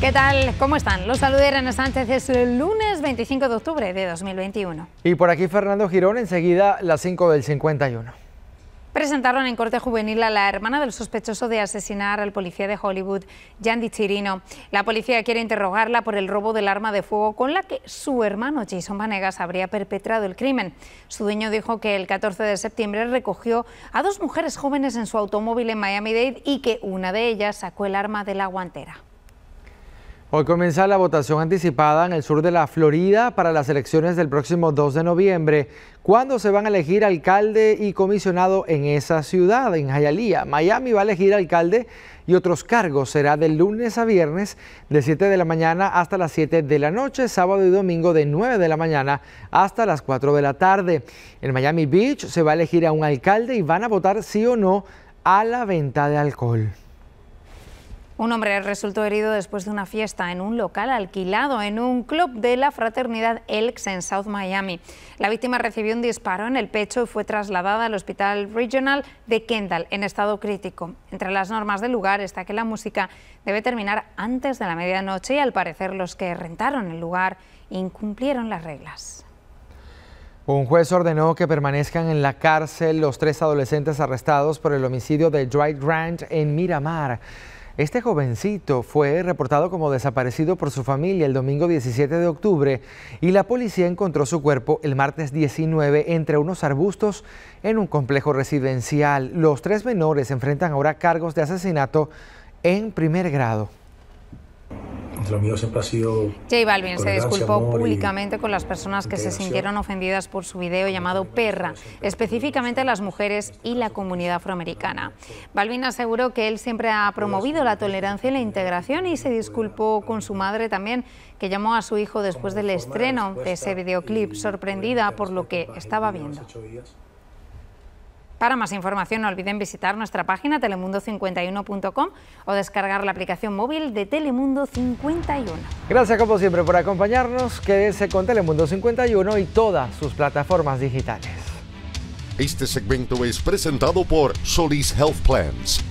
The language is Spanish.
¿Qué tal? ¿Cómo están? Los saludé Irene Sánchez, es el lunes 25 de octubre de 2021. Y por aquí Fernando Girón, enseguida las 5 del 51. Presentaron en corte juvenil a la hermana del sospechoso de asesinar al policía de Hollywood, Yandy Chirino. La policía quiere interrogarla por el robo del arma de fuego con la que su hermano Jason Vanegas habría perpetrado el crimen. Su dueño dijo que el 14 de septiembre recogió a dos mujeres jóvenes en su automóvil en Miami-Dade y que una de ellas sacó el arma de la guantera. Hoy comienza la votación anticipada en el sur de la Florida para las elecciones del próximo 2 de noviembre, cuando se van a elegir alcalde y comisionado en esa ciudad, en Hialeah. Miami va a elegir alcalde y otros cargos. Será de lunes a viernes de 7 de la mañana hasta las 7 de la noche, sábado y domingo de 9 de la mañana hasta las 4 de la tarde. En Miami Beach se va a elegir a un alcalde y van a votar sí o no a la venta de alcohol. Un hombre resultó herido después de una fiesta en un local alquilado en un club de la fraternidad Elks en South Miami. La víctima recibió un disparo en el pecho y fue trasladada al Hospital Regional de Kendall en estado crítico. Entre las normas del lugar está que la música debe terminar antes de la medianoche y al parecer los que rentaron el lugar incumplieron las reglas. Un juez ordenó que permanezcan en la cárcel los tres adolescentes arrestados por el homicidio de Dwight Grant en Miramar. Este jovencito fue reportado como desaparecido por su familia el domingo 17 de octubre y la policía encontró su cuerpo el martes 19 entre unos arbustos en un complejo residencial. Los tres menores enfrentan ahora cargos de asesinato en primer grado lo mío siempre ha sido... J Balvin se disculpó públicamente con las personas que se sintieron ofendidas por su video llamado Perra, específicamente las mujeres y la comunidad afroamericana. Balvin aseguró que él siempre ha promovido la tolerancia y la integración y se disculpó con su madre también, que llamó a su hijo después del estreno de ese videoclip, sorprendida por lo que estaba viendo. Para más información no olviden visitar nuestra página telemundo51.com o descargar la aplicación móvil de Telemundo 51. Gracias como siempre por acompañarnos. Quédense con Telemundo 51 y todas sus plataformas digitales. Este segmento es presentado por Solis Health Plans.